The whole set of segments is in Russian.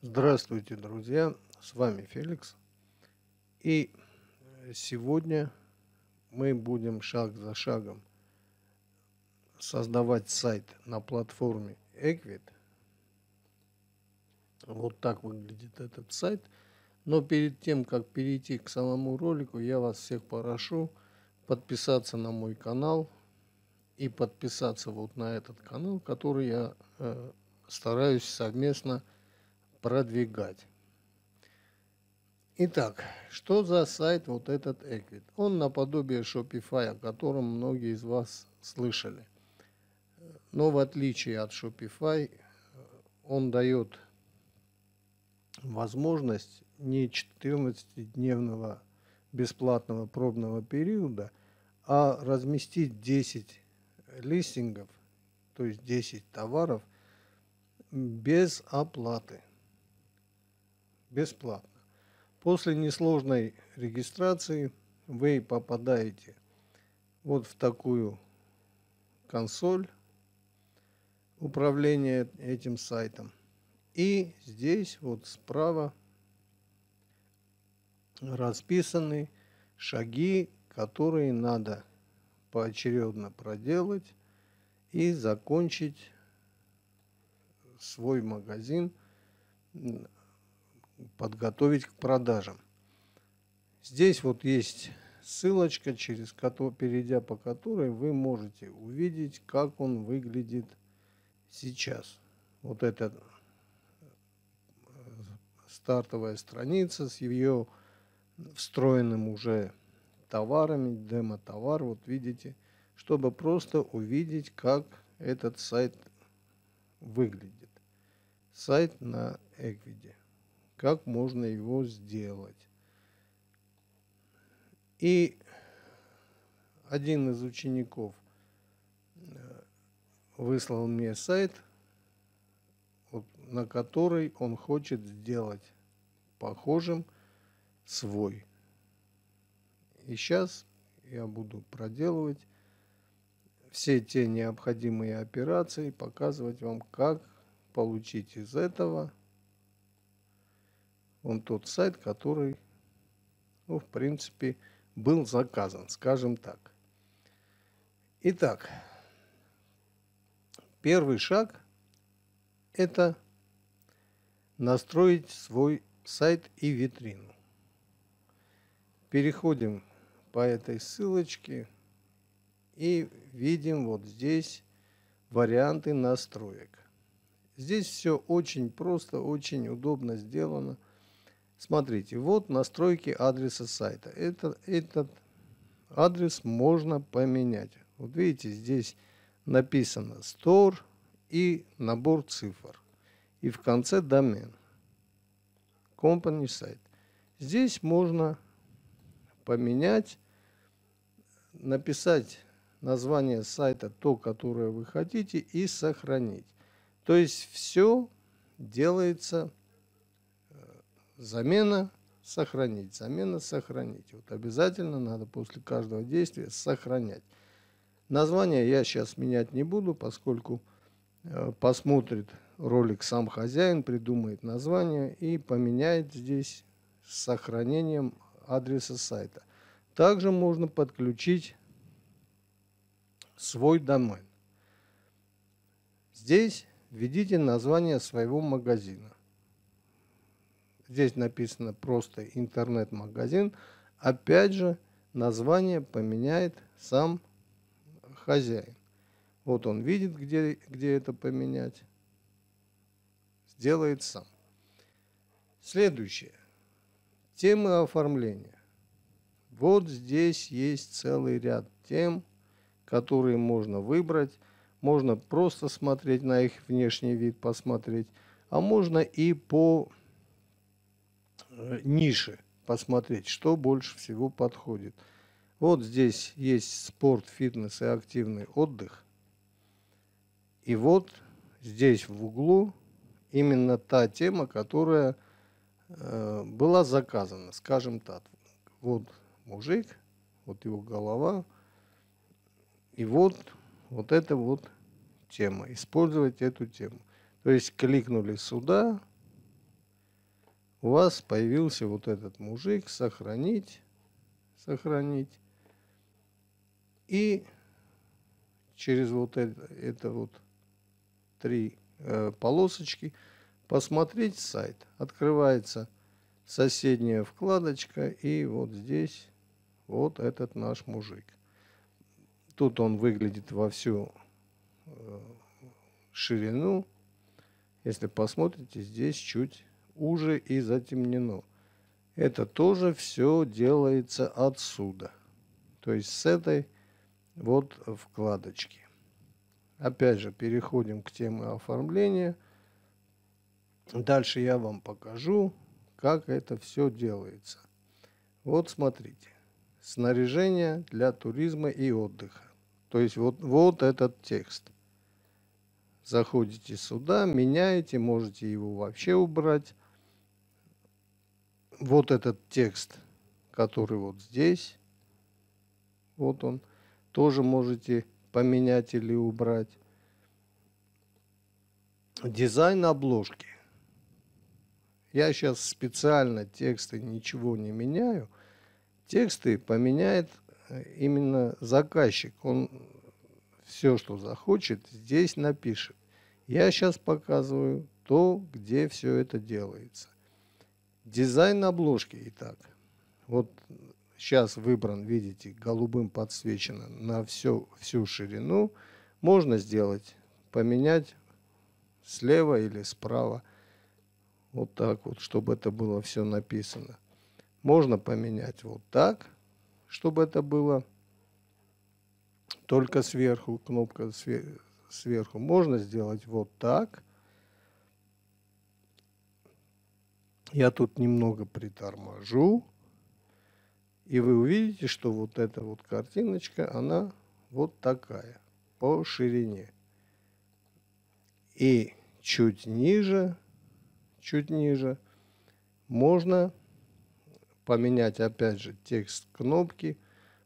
Здравствуйте, друзья! С вами Феликс. И сегодня мы будем шаг за шагом создавать сайт на платформе Equid. Вот так выглядит этот сайт. Но перед тем, как перейти к самому ролику, я вас всех прошу подписаться на мой канал и подписаться вот на этот канал, который я э, стараюсь совместно продвигать. Итак, что за сайт вот этот Equid? Он наподобие Shopify, о котором многие из вас слышали. Но в отличие от Shopify, он дает возможность не 14-дневного бесплатного пробного периода, а разместить 10 листингов, то есть 10 товаров без оплаты бесплатно. После несложной регистрации вы попадаете вот в такую консоль управления этим сайтом. И здесь вот справа расписаны шаги, которые надо поочередно проделать и закончить свой магазин подготовить к продажам. Здесь вот есть ссылочка, через которую, перейдя по которой вы можете увидеть, как он выглядит сейчас. Вот эта э, стартовая страница с ее встроенным уже товарами, демо-товар, вот видите, чтобы просто увидеть, как этот сайт выглядит. Сайт на Эквиде как можно его сделать. И один из учеников э, выслал мне сайт, вот, на который он хочет сделать похожим свой. И сейчас я буду проделывать все те необходимые операции, показывать вам, как получить из этого – он тот сайт, который, ну, в принципе, был заказан, скажем так. Итак, первый шаг – это настроить свой сайт и витрину. Переходим по этой ссылочке и видим вот здесь варианты настроек. Здесь все очень просто, очень удобно сделано – Смотрите, вот настройки адреса сайта. Это, этот адрес можно поменять. Вот видите, здесь написано store и набор цифр. И в конце домен. Company сайт. Здесь можно поменять, написать название сайта, то, которое вы хотите, и сохранить. То есть все делается замена, сохранить, замена, сохранить. Вот обязательно надо после каждого действия сохранять. Название я сейчас менять не буду, поскольку э, посмотрит ролик сам хозяин, придумает название и поменяет здесь с сохранением адреса сайта. Также можно подключить свой домен. Здесь введите название своего магазина. Здесь написано просто интернет-магазин. Опять же, название поменяет сам хозяин. Вот он видит, где, где это поменять. Сделает сам. Следующее. Темы оформления. Вот здесь есть целый ряд тем, которые можно выбрать. Можно просто смотреть на их внешний вид, посмотреть. А можно и по Э, ниши посмотреть, что больше всего подходит. Вот здесь есть спорт, фитнес и активный отдых. И вот здесь в углу именно та тема, которая э, была заказана, скажем так. Вот мужик, вот его голова, и вот, вот эта вот тема, использовать эту тему. То есть кликнули сюда, у вас появился вот этот мужик, сохранить, сохранить. И через вот это, это вот три э, полосочки посмотреть сайт. Открывается соседняя вкладочка и вот здесь вот этот наш мужик. Тут он выглядит во всю э, ширину. Если посмотрите, здесь чуть уже и затемнено. Это тоже все делается отсюда. То есть с этой вот вкладочки. Опять же, переходим к теме оформления. Дальше я вам покажу, как это все делается. Вот смотрите. Снаряжение для туризма и отдыха. То есть вот, вот этот текст. Заходите сюда, меняете, можете его вообще убрать вот этот текст, который вот здесь, вот он, тоже можете поменять или убрать. Дизайн обложки. Я сейчас специально тексты ничего не меняю. Тексты поменяет э, именно заказчик. Он все, что захочет, здесь напишет. Я сейчас показываю то, где все это делается. Дизайн обложки, итак. Вот сейчас выбран, видите, голубым подсвечено на всю, всю ширину. Можно сделать, поменять слева или справа. Вот так вот, чтобы это было все написано. Можно поменять вот так, чтобы это было только сверху, кнопка сверху. Можно сделать вот так – Я тут немного приторможу, и вы увидите, что вот эта вот картиночка, она вот такая по ширине. И чуть ниже, чуть ниже можно поменять опять же текст кнопки.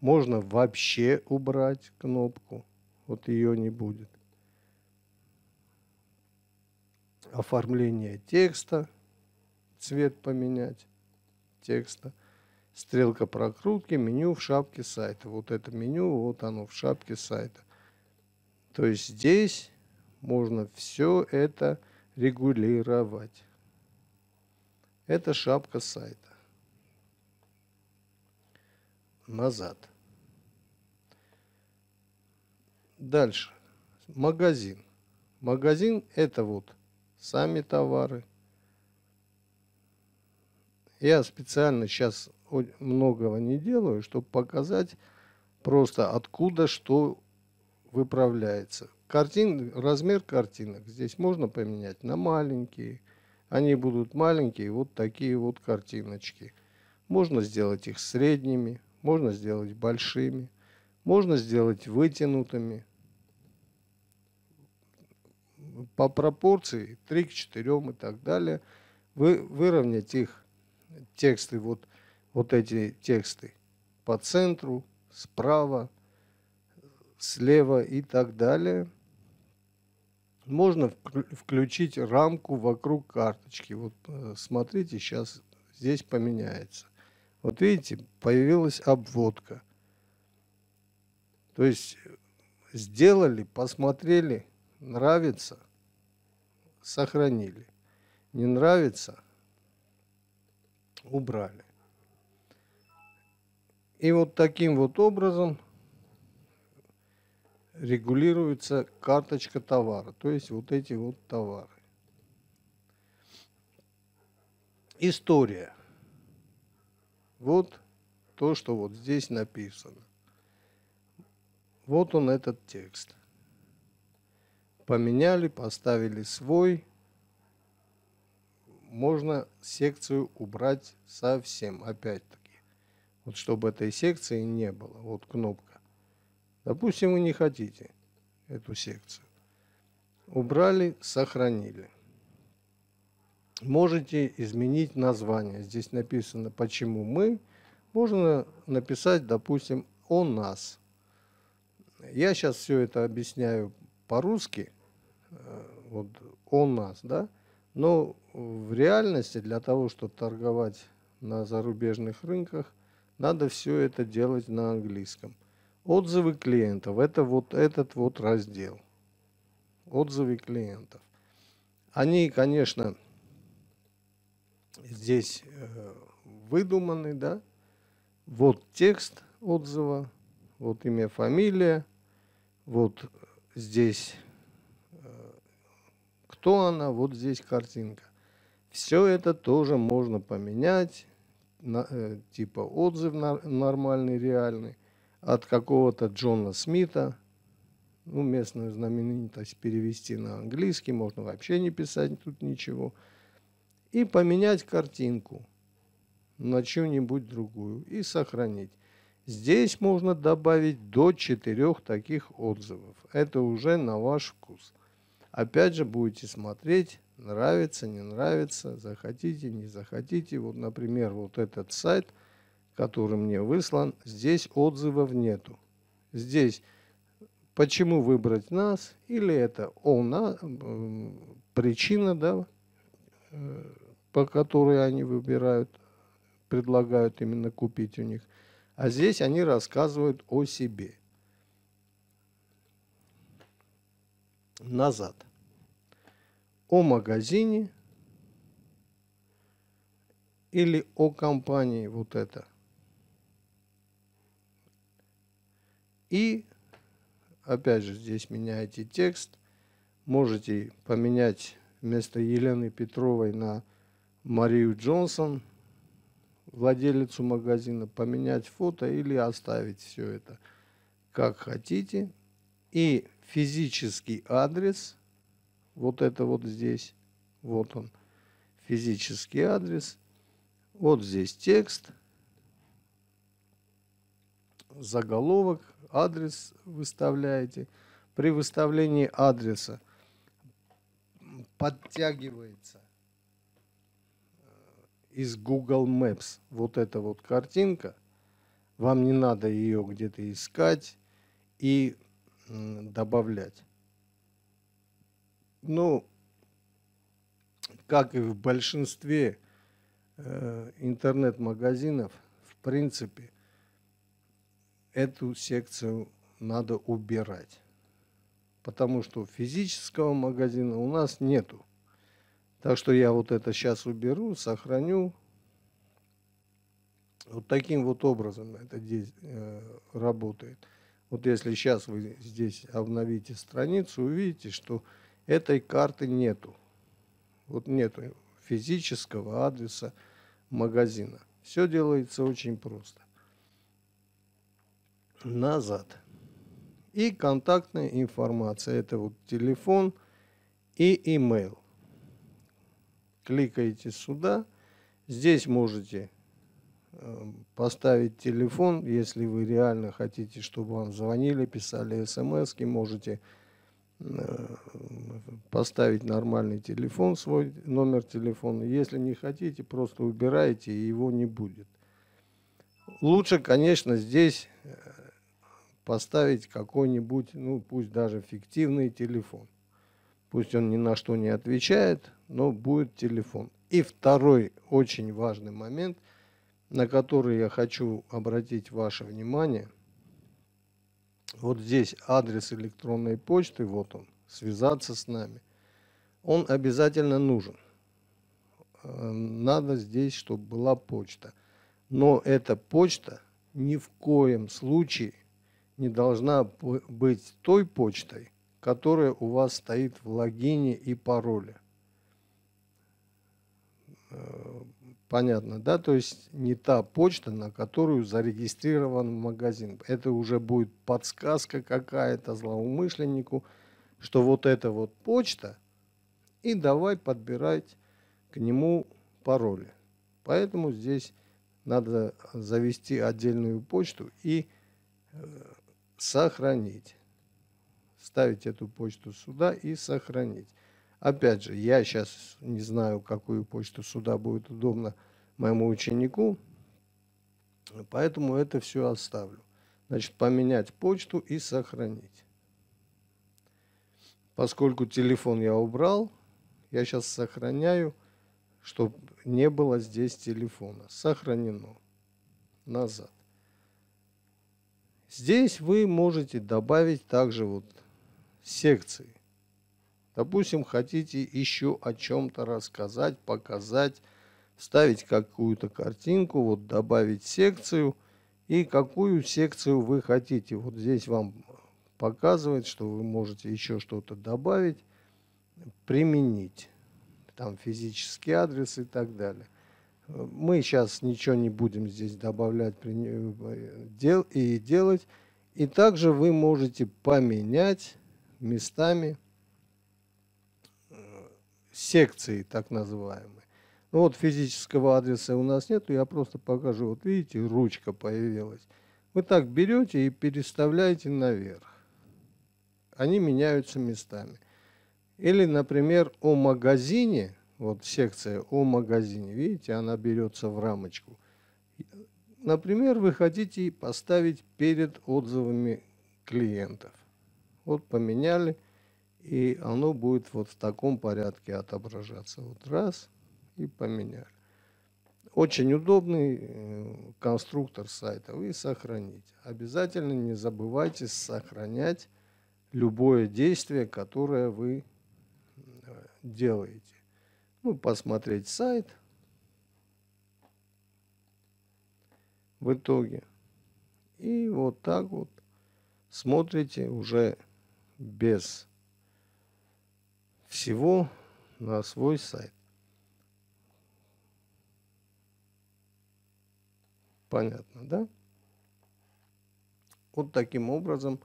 Можно вообще убрать кнопку. Вот ее не будет. Оформление текста – цвет поменять текста. Стрелка прокрутки, меню в шапке сайта. Вот это меню, вот оно в шапке сайта. То есть здесь можно все это регулировать. Это шапка сайта. Назад. Дальше. Магазин. Магазин это вот сами товары, я специально сейчас многого не делаю, чтобы показать просто откуда что выправляется. Картин, размер картинок здесь можно поменять на маленькие. Они будут маленькие, вот такие вот картиночки. Можно сделать их средними, можно сделать большими, можно сделать вытянутыми. По пропорции 3 к 4 и так далее. Вы, выровнять их тексты, вот, вот эти тексты по центру, справа, слева и так далее. Можно включить рамку вокруг карточки. Вот э, смотрите, сейчас здесь поменяется. Вот видите, появилась обводка. То есть э, сделали, посмотрели, нравится, сохранили. Не нравится – убрали. И вот таким вот образом регулируется карточка товара, то есть вот эти вот товары. История. Вот то, что вот здесь написано. Вот он этот текст. Поменяли, поставили свой, можно секцию убрать совсем, опять-таки. Вот чтобы этой секции не было, вот кнопка. Допустим, вы не хотите эту секцию. Убрали, сохранили. Можете изменить название. Здесь написано «Почему мы». Можно написать, допустим, «О нас». Я сейчас все это объясняю по-русски. Э, вот «О нас», да? Но ну, в реальности для того, чтобы торговать на зарубежных рынках, надо все это делать на английском. Отзывы клиентов – это вот этот вот раздел. Отзывы клиентов. Они, конечно, здесь э, выдуманы, да. Вот текст отзыва, вот имя, фамилия, вот здесь кто она, вот здесь картинка. Все это тоже можно поменять, на, э, типа отзыв на, нормальный, реальный, от какого-то Джона Смита, ну, местную знаменитость перевести на английский, можно вообще не писать тут ничего, и поменять картинку на чью-нибудь другую и сохранить. Здесь можно добавить до четырех таких отзывов. Это уже на ваш вкус. Опять же, будете смотреть, нравится, не нравится, захотите, не захотите. Вот, например, вот этот сайт, который мне выслан, здесь отзывов нету. Здесь почему выбрать нас, или это он, причина, да, э, по которой они выбирают, предлагают именно купить у них. А здесь они рассказывают о себе. Назад о магазине или о компании вот это. И опять же здесь меняете текст. Можете поменять вместо Елены Петровой на Марию Джонсон, владелицу магазина, поменять фото или оставить все это как хотите. И физический адрес – вот это вот здесь. Вот он. Физический адрес. Вот здесь текст. Заголовок. Адрес выставляете. При выставлении адреса подтягивается э, из Google Maps вот эта вот картинка. Вам не надо ее где-то искать и добавлять. Ну, как и в большинстве э, интернет-магазинов, в принципе, эту секцию надо убирать. Потому что физического магазина у нас нету. Так что я вот это сейчас уберу, сохраню. Вот таким вот образом это здесь э, работает. Вот если сейчас вы здесь обновите страницу, увидите, что Этой карты нету. Вот нету физического адреса магазина. Все делается очень просто. Назад. И контактная информация. Это вот телефон и имейл. Кликаете сюда. Здесь можете эм, поставить телефон, если вы реально хотите, чтобы вам звонили, писали смс, эм можете Э, поставить нормальный телефон, свой номер телефона. Если не хотите, просто убирайте, и его не будет. Лучше, конечно, здесь э, поставить какой-нибудь, ну пусть даже фиктивный телефон. Пусть он ни на что не отвечает, но будет телефон. И второй очень важный момент, на который я хочу обратить ваше внимание – вот здесь адрес электронной почты, вот он, связаться с нами. Он обязательно нужен. Эм, надо здесь, чтобы была почта. Но эта почта ни в коем случае не должна быть той почтой, которая у вас стоит в логине и пароле. Э, Понятно, да? То есть не та почта, на которую зарегистрирован магазин. Это уже будет подсказка какая-то злоумышленнику, что вот это вот почта, и давай подбирать к нему пароли. Поэтому здесь надо завести отдельную почту и э, сохранить. Ставить эту почту сюда и сохранить. Опять же, я сейчас не знаю, какую почту суда будет удобно моему ученику, поэтому это все оставлю. Значит, поменять почту и сохранить. Поскольку телефон я убрал, я сейчас сохраняю, чтобы не было здесь телефона. Сохранено. Назад. Здесь вы можете добавить также вот секции. Допустим, хотите еще о чем-то рассказать, показать, ставить какую-то картинку, вот добавить секцию и какую секцию вы хотите. Вот здесь вам показывает, что вы можете еще что-то добавить, применить, там физический адрес и так далее. Мы сейчас ничего не будем здесь добавлять э, дел и делать. И также вы можете поменять местами секции так называемые. Ну вот физического адреса у нас нет, я просто покажу. Вот видите, ручка появилась. Вы так берете и переставляете наверх. Они меняются местами. Или, например, о магазине, вот секция о магазине, видите, она берется в рамочку. Например, вы хотите поставить перед отзывами клиентов. Вот поменяли – и оно будет вот в таком порядке отображаться. Вот раз и поменяли. Очень удобный э, конструктор сайта. Вы сохраните. Обязательно не забывайте сохранять любое действие, которое вы э, делаете. Ну, посмотреть сайт. В итоге. И вот так вот смотрите уже без всего на свой сайт. Понятно, да? Вот таким образом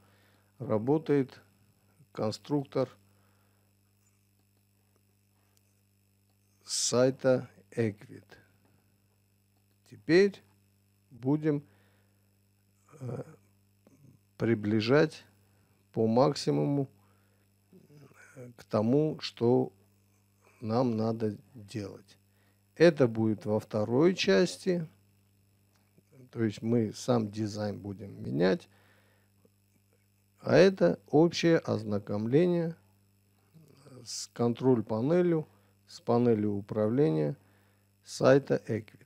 работает конструктор сайта Equid. Теперь будем э, приближать по максимуму к тому, что нам надо делать. Это будет во второй части, то есть мы сам дизайн будем менять, а это общее ознакомление с контроль-панелью, с панелью управления сайта Equi.